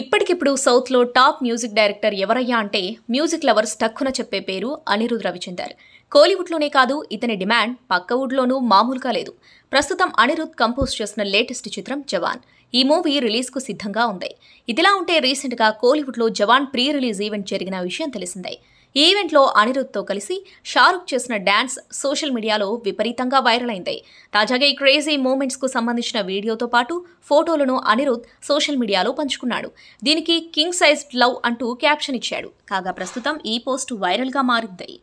ఇప్పటికిప్పుడు సౌత్లో top music director ఎవరయ్యా అంటే మ్యూజిక్ లవర్స్ టక్కున చెప్పే పేరు అనిరుద్ రవిచందర్ కోలీవుడ్లోనే కాదు ఇతని డిమాండ్ పక్క ఊడ్లోనూ మామూలుగా లేదు ప్రస్తుతం అనిరుద్ కంపోజ్ చేసిన లేటెస్ట్ చిత్రం జవాన్ ఈ మూవీ రిలీజ్కు సిద్ధంగా ఉంది ఇదిలా ఉంటే రీసెంట్గా కోలీవుడ్లో జవాన్ ప్రీ రిలీజ్ ఈవెంట్ జరిగిన విషయం తెలిసిందే ఈవెంట్లో అనిరుద్ధ్తో కలిసి షారుఖ్ చేసిన డ్యాన్స్ సోషల్ మీడియాలో విపరీతంగా వైరల్ అయింది తాజాగా ఈ క్రేజీ మూమెంట్స్కు సంబంధించిన వీడియోతో పాటు ఫోటోలను అనిరుద్ధ్ సోషల్ మీడియాలో పంచుకున్నాడు దీనికి కింగ్ సైజ్ లవ్ అంటూ క్యాప్షన్ ఇచ్చాడు కాగా ప్రస్తుతం ఈ పోస్ట్ వైరల్గా మారింది